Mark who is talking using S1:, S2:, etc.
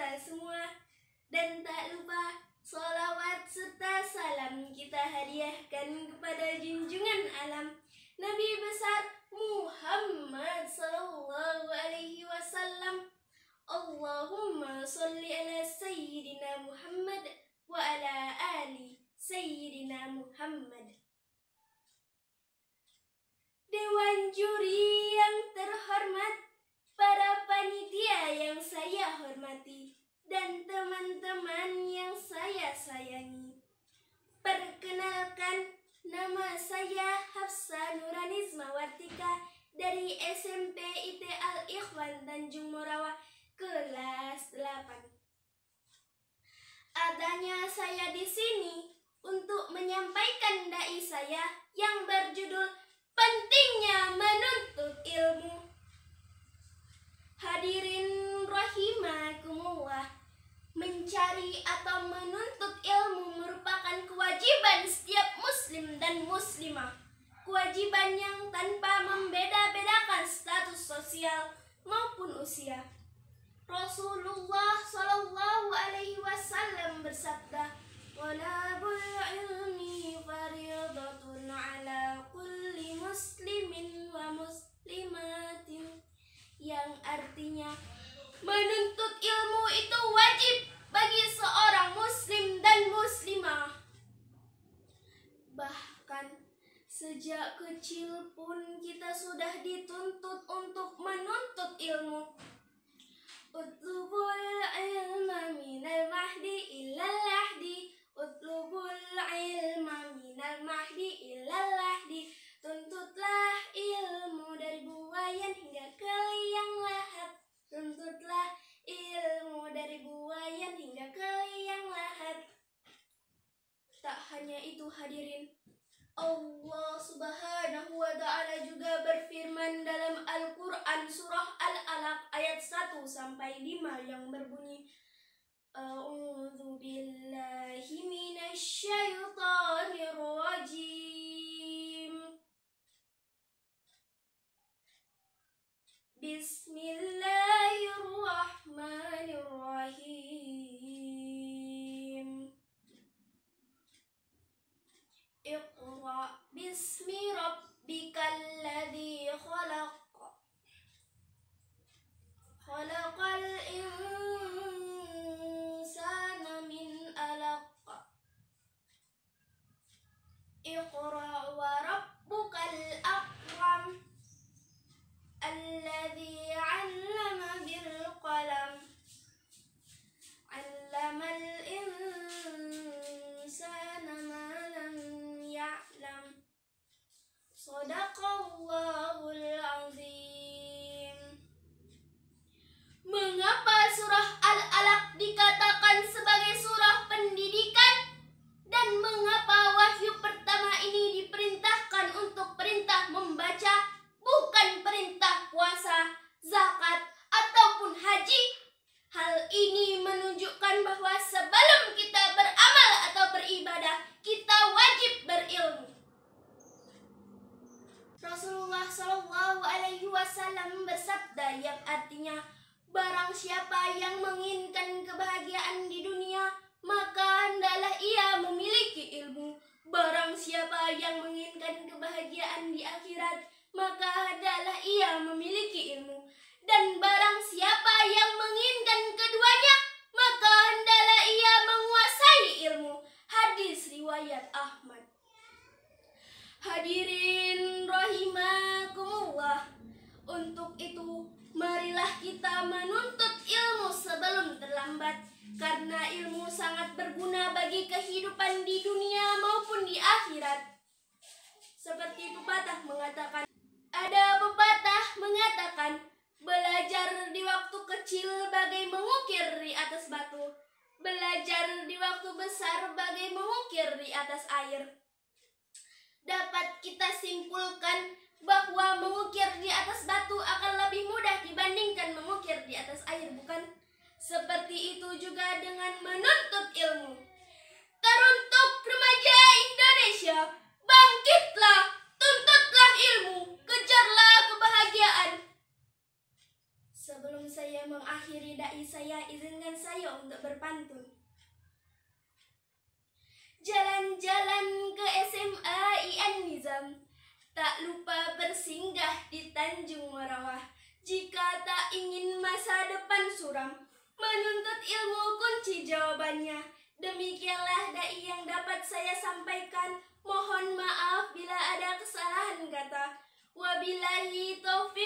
S1: kita semua dan tak lupa Salawat serta salam kita hadiahkan kepada junjungan alam Nabi besar Muhammad sallallahu alaihi wasallam. Allahumma salli ala sayyidina Muhammad wa ala ali sayyidina Muhammad.
S2: Dewan juri
S1: hormati dan teman-teman yang saya sayangi. Perkenalkan, nama saya Hafsa Nuranis Mawartika dari SMP IT Al-Ikhwan Tanjung Morawa kelas 8. Adanya saya di sini untuk menyampaikan dai saya yang berjudul Pentingnya Menuntut mencari atau menuntut ilmu merupakan kewajiban setiap muslim dan muslimah. Kewajiban yang tanpa membeda-bedakan status sosial maupun usia. Rasulullah Shallallahu Alaihi Wasallam bersabda, "Walabul ilmi fariyadatun ala kulli muslimin wa muslimatin," yang artinya menuntut ilmu itu wajib bagi seorang muslim dan muslimah. Bahkan sejak kecil pun kita sudah dituntut untuk itu hadirin. Allah Subhanahu wa taala juga berfirman dalam Al-Qur'an surah Al-Alaq ayat 1 sampai 5 yang berbunyi A'udhu billahi minasyaitanir rajim Bismillahirrahmanirrahim Shallallahu Alaihi Wasallam bersabda yang artinya barang siapa yang menginginkan kebahagiaan di dunia maka hendaklah ia memiliki ilmu barang siapa yang menginginkan kebahagiaan di akhirat maka hendaklah ia memiliki ilmu dan barang siapa yang menginginkan keduanya maka hendaklah ia menguasai ilmu hadis riwayat Ahmad Hadirin rahimakumullah. Untuk itu, marilah kita menuntut ilmu sebelum terlambat karena ilmu sangat berguna bagi kehidupan di dunia maupun di akhirat. Seperti pepatah mengatakan, ada pepatah mengatakan, belajar di waktu kecil bagai mengukir di atas batu, belajar di waktu besar bagai mengukir di atas air dapat kita simpulkan bahwa mengukir di atas batu akan lebih mudah dibandingkan mengukir di atas air, bukan? Seperti itu juga dengan menuntut ilmu. Teruntuk remaja Indonesia, bangkitlah, tuntutlah ilmu, kejarlah kebahagiaan. Sebelum saya mengakhiri dai saya, izinkan saya untuk berpantun. Jalan-jalan ke SMA IN Nizam Tak lupa bersinggah di Tanjung Warawah. Jika tak ingin masa depan suram Menuntut ilmu kunci jawabannya Demikianlah da'i yang dapat saya sampaikan Mohon maaf bila ada kesalahan kata Wabillahi taufiq